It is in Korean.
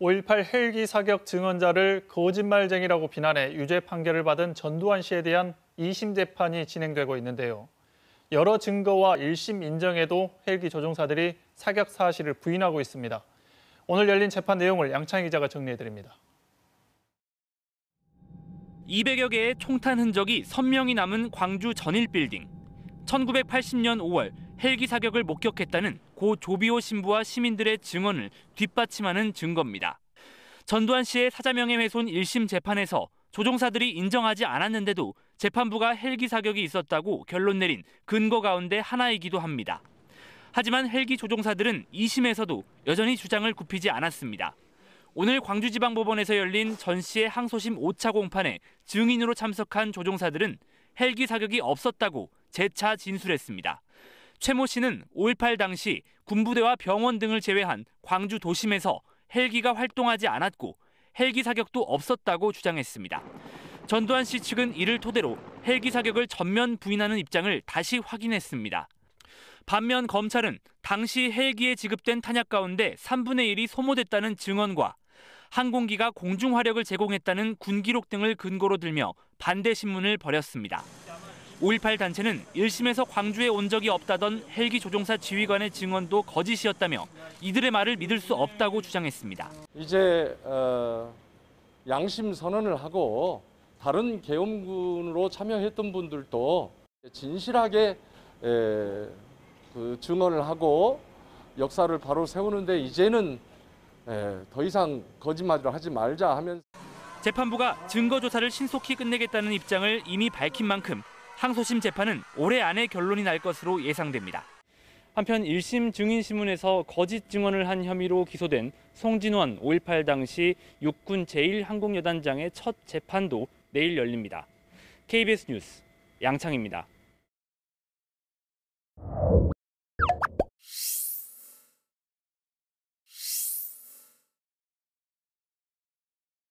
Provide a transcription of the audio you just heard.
5.18 헬기 사격 증언자를 거짓말쟁이라고 비난해 유죄 판결을 받은 전두환 씨에 대한 2심 재판이 진행되고 있는데요. 여러 증거와 1심 인정에도 헬기 조종사들이 사격 사실을 부인하고 있습니다. 오늘 열린 재판 내용을 양창희 기자가 정리해드립니다. 200여 개의 총탄 흔적이 선명히 남은 광주 전일 빌딩. 1980년 5월 헬기 사격을 목격했다는 고 조비오 신부와 시민들의 증언을 뒷받침하는 증거입니다. 전두환 씨의 사자명예 훼손 1심 재판에서 조종사들이 인정하지 않았는데도 재판부가 헬기 사격이 있었다고 결론 내린 근거 가운데 하나이기도 합니다. 하지만 헬기 조종사들은 2심에서도 여전히 주장을 굽히지 않았습니다. 오늘 광주지방법원에서 열린 전 씨의 항소심 5차 공판에 증인으로 참석한 조종사들은 헬기 사격이 없었다고 재차 진술했습니다. 최모 씨는 5.18 당시 군부대와 병원 등을 제외한 광주 도심에서 헬기가 활동하지 않았고 헬기 사격도 없었다고 주장했습니다. 전두환 씨 측은 이를 토대로 헬기 사격을 전면 부인하는 입장을 다시 확인했습니다. 반면 검찰은 당시 헬기에 지급된 탄약 가운데 3분의 1이 소모됐다는 증언과 항공기가 공중 화력을 제공했다는 군 기록 등을 근거로 들며 반대 신문을 벌였습니다. 5.18 단체는 1심에서 광주에 온 적이 없다던 헬기 조종사 지휘관의 증언도 거짓이었다며 이들의 말을 믿을 수 없다고 주장했습니다. 이제 어, 양심 선언을 하고 다른 계엄군으로 참여했던 분들도 진실하게 에, 그 증언을 하고 역사를 바로 세우는데 이제는 에, 더 이상 거짓말을 하지 말자 하면서 재판부가 증거 조사를 신속히 끝내겠다는 입장을 이미 밝힌 만큼 항소심 재판은 올해 안에 결론이 날 것으로 예상됩니다. 한편 1심 증인신문에서 거짓 증언을 한 혐의로 기소된 송진원 5.18 당시 육군 제1항공여단장의 첫 재판도 내일 열립니다. KBS 뉴스 양창입니다.